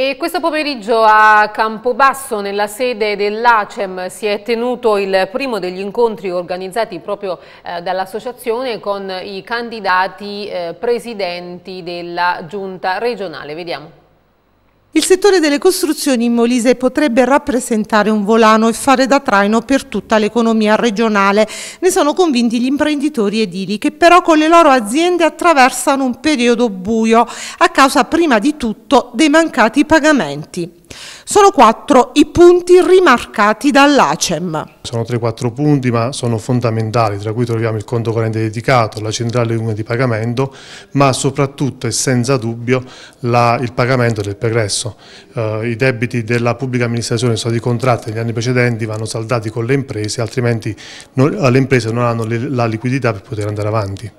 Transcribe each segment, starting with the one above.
E questo pomeriggio a Campobasso, nella sede dell'ACEM, si è tenuto il primo degli incontri organizzati proprio eh, dall'associazione con i candidati eh, presidenti della giunta regionale. Vediamo. Il settore delle costruzioni in Molise potrebbe rappresentare un volano e fare da traino per tutta l'economia regionale. Ne sono convinti gli imprenditori edili che però con le loro aziende attraversano un periodo buio a causa prima di tutto dei mancati pagamenti. Sono quattro i punti rimarcati dall'ACEM. Sono 3-4 punti ma sono fondamentali, tra cui troviamo il conto corrente dedicato, la centrale unica di pagamento, ma soprattutto e senza dubbio la, il pagamento del pregresso. Eh, I debiti della pubblica amministrazione sono stati contratti negli anni precedenti, vanno saldati con le imprese, altrimenti non, eh, le imprese non hanno le, la liquidità per poter andare avanti.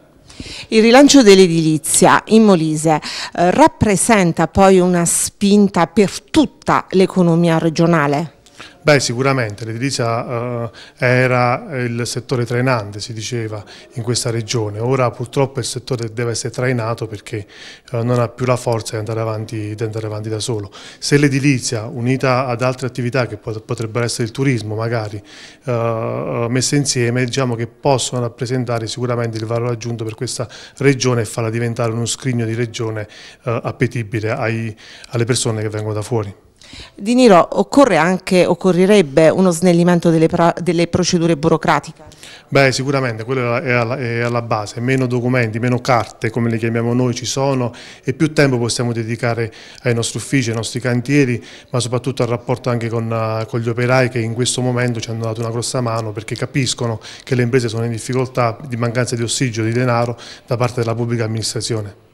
Il rilancio dell'edilizia in Molise eh, rappresenta poi una spinta per tutta l'economia regionale? Beh, sicuramente l'edilizia eh, era il settore trainante, si diceva, in questa regione. Ora purtroppo il settore deve essere trainato perché eh, non ha più la forza di andare, avanti, di andare avanti da solo. Se l'edilizia, unita ad altre attività che potrebbero essere il turismo magari, eh, eh, messe insieme, diciamo che possono rappresentare sicuramente il valore aggiunto per questa regione e farla diventare uno scrigno di regione eh, appetibile ai, alle persone che vengono da fuori. Di Niro, occorre anche, occorrerebbe uno snellimento delle, delle procedure burocratiche? Beh, sicuramente, quello è alla, è alla, base. Meno documenti, meno carte, come le chiamiamo noi, ci sono e più tempo possiamo dedicare ai nostri uffici, ai nostri cantieri, ma soprattutto al rapporto anche con, eh, con gli operai che in questo momento ci hanno dato una grossa mano perché capiscono che le imprese sono in difficoltà di mancanza di ossigeno, di denaro da parte della pubblica amministrazione.